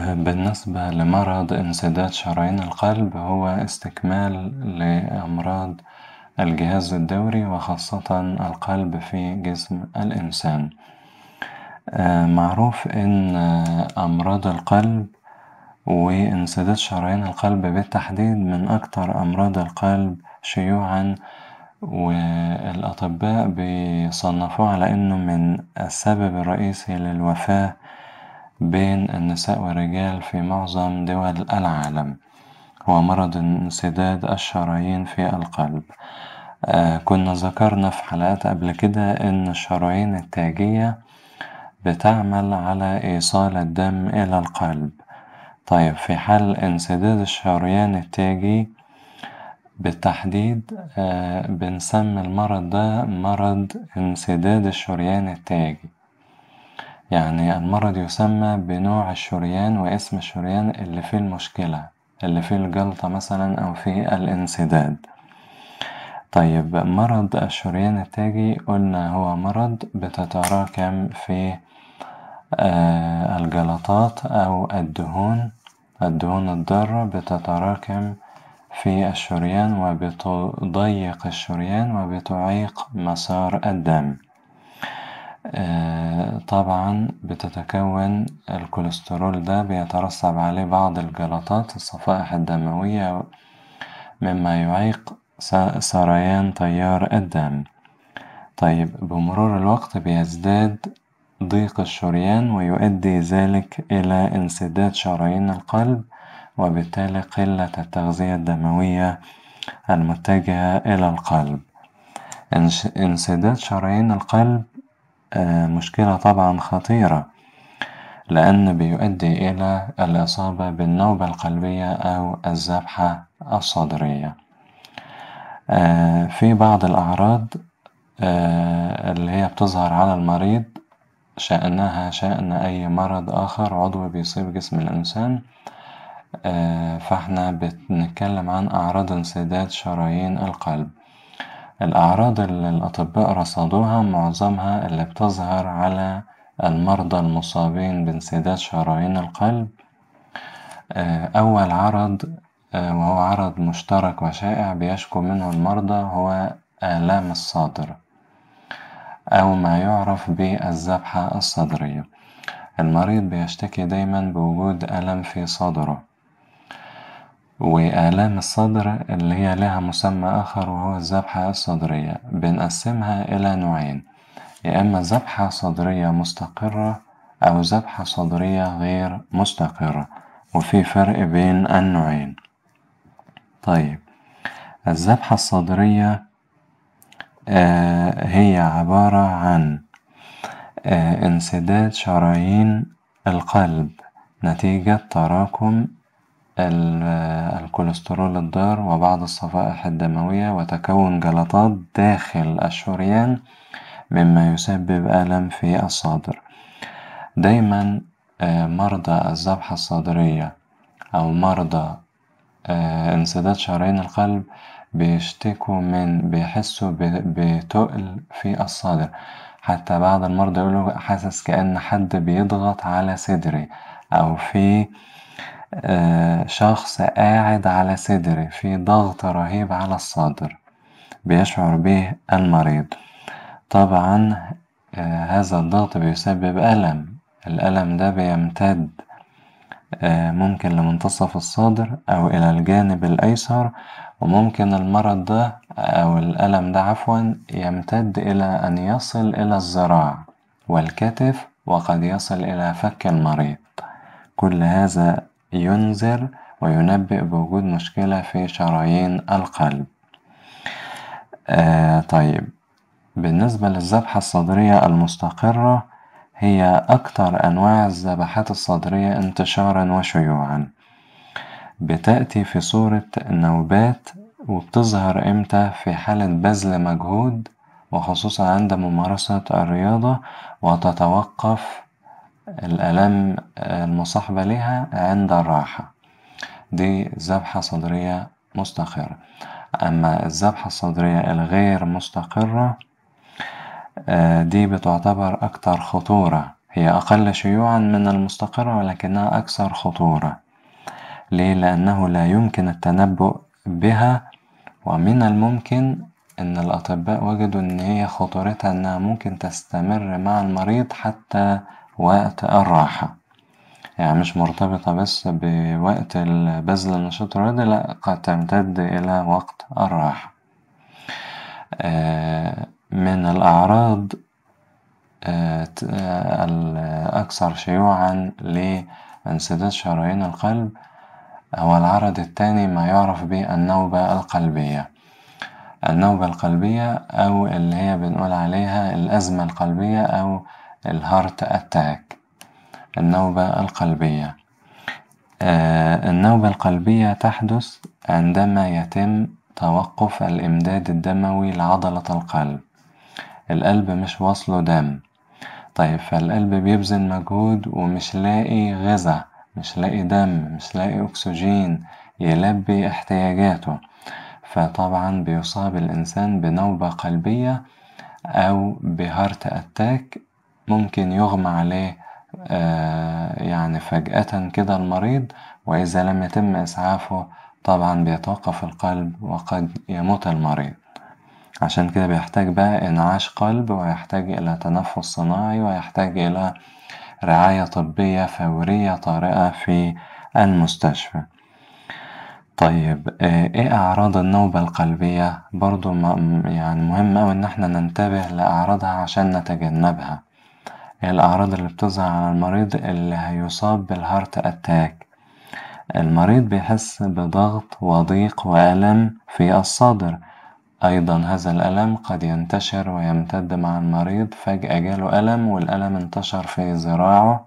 بالنسبة لمرض انسداد شرايين القلب هو استكمال لأمراض الجهاز الدوري وخاصة القلب في جسم الإنسان، آه، معروف إن أمراض القلب وانسداد شرايين القلب بالتحديد من أكتر أمراض القلب شيوعا والأطباء بيصنفوه على إنه من السبب الرئيسي للوفاة. بين النساء والرجال في معظم دول العالم هو مرض انسداد الشرايين في القلب آه، كنا ذكرنا في حلقات قبل كده إن الشرايين التاجية بتعمل على إيصال الدم إلى القلب طيب في حال انسداد الشريان التاجي بالتحديد آه، بنسمي المرض ده مرض انسداد الشريان التاجي يعني المرض يسمى بنوع الشريان واسم الشريان اللي فيه المشكلة اللي فيه الجلطة مثلا أو فيه الانسداد طيب مرض الشريان التاجي قلنا هو مرض بتتراكم في آه، الجلطات أو الدهون الدهون الضارة بتتراكم في الشريان وبتضيق الشريان وبتعيق مسار الدم آه، طبعا بتتكون الكوليسترول ده بيترسب عليه بعض الجلطات الصفائح الدموية مما يعيق سريان تيار الدم طيب بمرور الوقت بيزداد ضيق الشريان ويؤدي ذلك إلى انسداد شرايين القلب وبالتالي قلة التغذية الدموية المتجهة إلى القلب انسداد شرايين القلب مشكلة طبعا خطيرة لأن بيؤدي إلى الإصابة بالنوبة القلبية أو الذبحة الصدرية آه، في بعض الأعراض آه، اللي هي بتظهر على المريض شأنها شأن أي مرض آخر عضوي بيصيب جسم الإنسان آه، فاحنا بنتكلم عن أعراض انسداد شرايين القلب الأعراض اللي الأطباء رصدوها معظمها اللي بتظهر على المرضى المصابين بانسداد شرايين القلب آه، أول عرض آه، وهو عرض مشترك وشائع بيشكو منه المرضى هو آلام الصدر أو ما يعرف بالذبحة الصدرية المريض بيشتكي دايما بوجود ألم في صدره وآلام الصدر اللي هي لها مسمى آخر وهو الذبحة الصدرية بنقسمها إلى نوعين يا إما ذبحة صدرية مستقرة أو ذبحة صدرية غير مستقرة وفي فرق بين النوعين طيب الذبحة الصدرية آه، هي عبارة عن آه، انسداد شرايين القلب نتيجة تراكم الكوليسترول الضار وبعض الصفائح الدموية وتكون جلطات داخل الشريان مما يسبب ألم في الصدر دايما آه، مرضى الذبحة الصدرية أو مرضى آه، انسداد شرايين القلب بيشتكوا من بيحسوا بتقل في الصدر حتى بعض المرضى يقولوا حاسس كأن حد بيضغط على صدري أو في آه، شخص قاعد على صدري في ضغط رهيب على الصدر بيشعر به المريض طبعا آه، هذا الضغط بيسبب ألم الألم ده بيمتد آه، ممكن لمنتصف الصدر أو إلى الجانب الأيسر وممكن المرض ده أو الألم ده عفوا يمتد إلى أن يصل إلى الذراع والكتف وقد يصل إلى فك المريض كل هذا ينذر وينبئ بوجود مشكلة في شرايين القلب آه طيب بالنسبة للذبحة الصدرية المستقرة هي أكثر أنواع الذبحات الصدرية انتشارا وشيوعا بتأتي في صورة نوبات وبتظهر إمتى في حالة بذل مجهود وخصوصا عند ممارسة الرياضة وتتوقف الآلام آه، المصاحبة لها عند الراحة دي ذبحة صدرية مستقرة أما الذبحة الصدرية الغير مستقرة آه، دي بتعتبر أكثر خطورة هي أقل شيوعا من المستقرة ولكنها أكثر خطورة ليه؟ لأنه لا يمكن التنبؤ بها ومن الممكن إن الأطباء وجدوا إن هي خطورتها إنها ممكن تستمر مع المريض حتى الراحة يعني مش مرتبطة بس بوقت البذل النشاط الرياضي لأ قد تمتد إلى وقت الراحة آه، من الأعراض آه، آه، الأكثر شيوعا لانسداد شرايين القلب هو العرض الثاني ما يعرف النوبة القلبية النوبة القلبية أو اللي هي بنقول عليها الأزمة القلبية أو الهارت أتاك النوبة القلبية آه، النوبة القلبية تحدث عندما يتم توقف الإمداد الدموي لعضلة القلب القلب مش واصله دم طيب فالقلب بيبذل مجهود ومش لاقي غذاء مش لاقي دم مش لاقي أكسجين يلبي احتياجاته فطبعا بيصاب الإنسان بنوبة قلبية أو بهارت أتاك ممكن يغمى عليه آه، يعني فجأة كده المريض وإذا لم يتم إسعافه طبعا بيتوقف القلب وقد يموت المريض عشان كده بيحتاج بقى إنعاش قلب ويحتاج إلى تنفس صناعي ويحتاج إلى رعاية طبية فورية طارئة في المستشفى طيب آه، ايه اعراض النوبة القلبية برضو يعني مهم اوي ان احنا ننتبه لاعراضها عشان نتجنبها هي الأعراض اللي بتظهر على المريض اللي هيصاب بالهارت أتاك المريض بيحس بضغط وضيق وألم في الصدر أيضا هذا الألم قد ينتشر ويمتد مع المريض فجأة جاله ألم والألم انتشر في ذراعه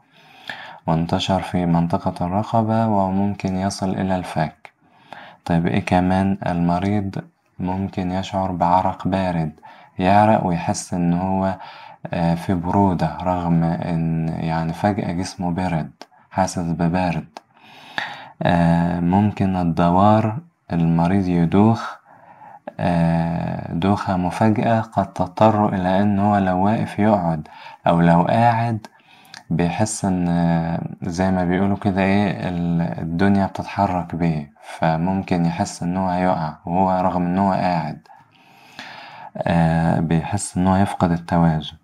وانتشر في منطقة الرقبة وممكن يصل إلى الفك طيب إيه كمان المريض ممكن يشعر بعرق بارد يعرق ويحس إن هو آه، في برودة رغم إن يعني فجأة جسمه برد حاسس ببرد آه، ممكن الدوار المريض يدوخ آه، دوخة مفاجئة قد تضطر إلى إن هو لو واقف يقعد أو لو قاعد بيحس إن زي ما بيقولوا كده إيه الدنيا بتتحرك بيه فممكن يحس إن هو هيقع وهو رغم إن هو قاعد آه، بيحس انه يفقد التوازن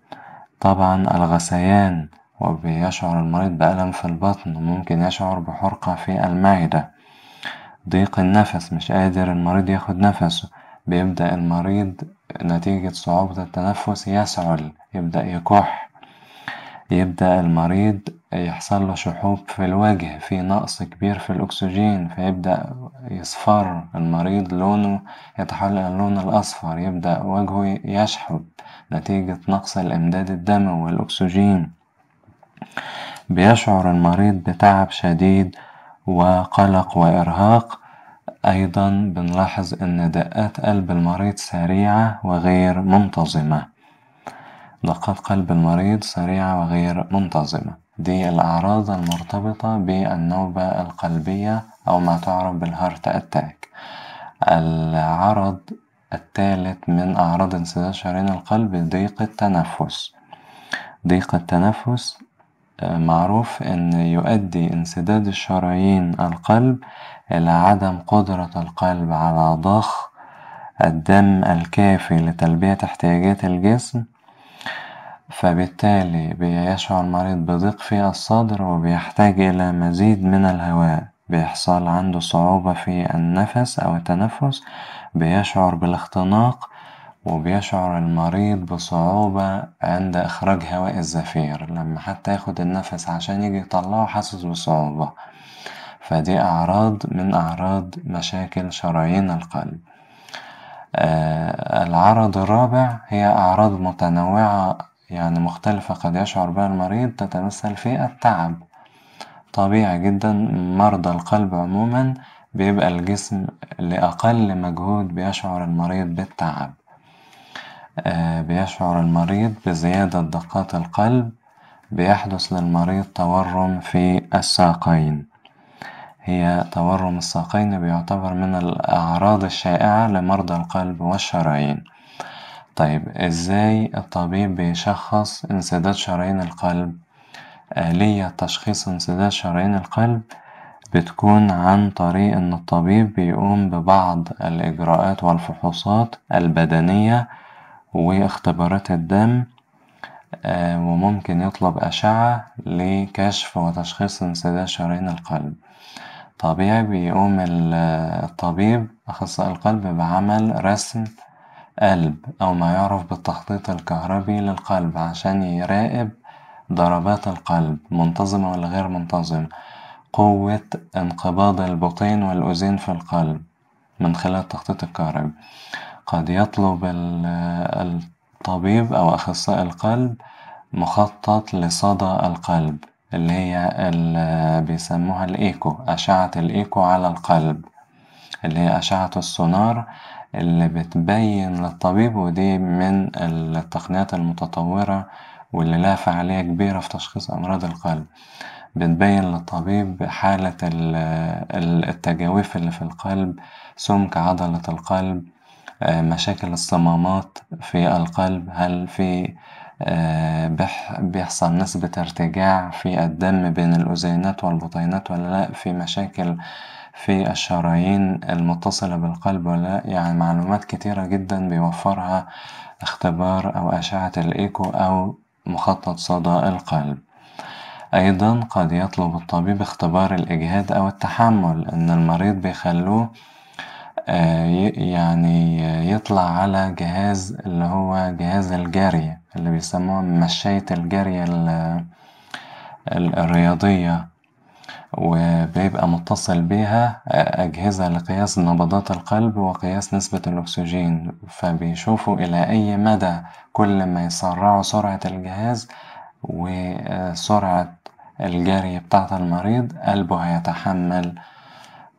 طبعا الغثيان وبيشعر المريض بألم في البطن وممكن يشعر بحرقة في المعدة ضيق النفس مش قادر المريض ياخد نفسه بيبدأ المريض نتيجة صعوبة التنفس يسعل يبدأ يكح يبدأ المريض يحصل له شحوب في الوجه في نقص كبير في الأكسجين فيبدأ يصفر المريض لونه يتحول إلى اللون الأصفر يبدأ وجهه يشحب نتيجة نقص الإمداد الدموي والأكسجين بيشعر المريض بتعب شديد وقلق وإرهاق أيضا بنلاحظ أن دقات قلب المريض سريعة وغير منتظمة دقات قلب المريض سريعة وغير منتظمة دي الأعراض المرتبطة بالنوبة القلبية أو ما تعرف بالهارت أتاك العرض الثالث من أعراض انسداد شرايين القلب ضيق التنفس ضيق التنفس آه، معروف أن يؤدي انسداد الشرايين القلب إلى عدم قدرة القلب على ضخ الدم الكافي لتلبية احتياجات الجسم فبالتالي بيشعر المريض بضيق في الصدر وبيحتاج إلى مزيد من الهواء بيحصل عنده صعوبة في النفس أو التنفس بيشعر بالاختناق وبيشعر المريض بصعوبة عند إخراج هواء الزفير لما حتى ياخد النفس عشان يجي يطلعه حاسس بصعوبة فدي أعراض من أعراض مشاكل شرايين القلب آه العرض الرابع هي أعراض متنوعة يعني مختلفة قد يشعر بها المريض تتمثل في التعب طبيعي جدا مرضى القلب عموما بيبقى الجسم لأقل مجهود بيشعر المريض بالتعب آه، بيشعر المريض بزيادة دقات القلب بيحدث للمريض تورم في الساقين هي تورم الساقين بيعتبر من الأعراض الشائعة لمرضى القلب والشرايين طيب إزاي الطبيب بيشخص انسداد شرايين القلب؟ آلية تشخيص انسداد شرايين القلب بتكون عن طريق إن الطبيب بيقوم ببعض الإجراءات والفحوصات البدنية واختبارات الدم آه، وممكن يطلب أشعة لكشف وتشخيص انسداد شرايين القلب طبيعي بيقوم الطبيب أخصائي القلب بعمل رسم قلب أو ما يعرف بالتخطيط الكهربي للقلب عشان يراقب ضربات القلب منتظمة ولا غير منتظمة قوة انقباض البطين والأذين في القلب من خلال التخطيط الكهربي قد يطلب الطبيب أو أخصائي القلب مخطط لصدى القلب اللي هي اللي بيسموها الإيكو أشعة الإيكو على القلب اللي هي أشعة السونار اللي بتبين للطبيب ودي من التقنيات المتطورة واللي لها فعالية كبيرة في تشخيص أمراض القلب بتبين للطبيب حالة التجاويف اللي في القلب سمك عضلة القلب آه، مشاكل الصمامات في القلب هل في آه، بيحصل نسبة ارتجاع في الدم بين الأذينات والبطينات ولا لأ في مشاكل في الشرايين المتصلة بالقلب ولا يعني معلومات كتيرة جدا بيوفرها اختبار أو أشعة الإيكو أو مخطط صدى القلب أيضا قد يطلب الطبيب اختبار الإجهاد أو التحمل إن المريض بيخلوه آه، يعني يطلع على جهاز اللي هو جهاز الجري اللي بيسموه مشاية الجري الرياضية وبيبقى متصل بيها آه، أجهزة لقياس نبضات القلب وقياس نسبة الأكسجين فبيشوفوا إلى أي مدى كل ما يسرعوا سرعة الجهاز وسرعة الجري بتاعة المريض قلبه هيتحمل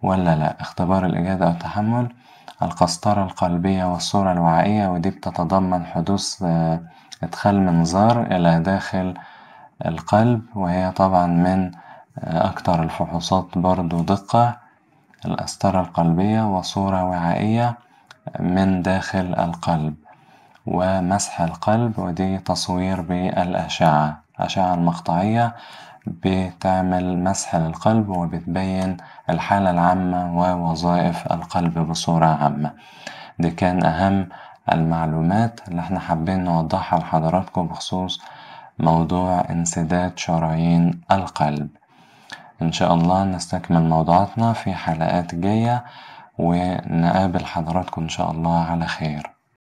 ولا لا اختبار الإجادة أو التحمل القسطرة القلبية والصورة الوعائية ودي بتتضمن حدوث آه، إدخال منظار إلى داخل القلب وهي طبعا من أكتر الفحوصات برضو دقة القسطرة القلبية وصورة وعائية من داخل القلب ومسح القلب ودي تصوير بالأشعة الأشعة المقطعية بتعمل مسح للقلب وبتبين الحالة العامة ووظائف القلب بصورة عامة دي كان أهم المعلومات اللي احنا حابين نوضحها لحضراتكم بخصوص موضوع انسداد شرايين القلب إن شاء الله نستكمل موضوعاتنا في حلقات جاية ونقابل حضراتكم إن شاء الله على خير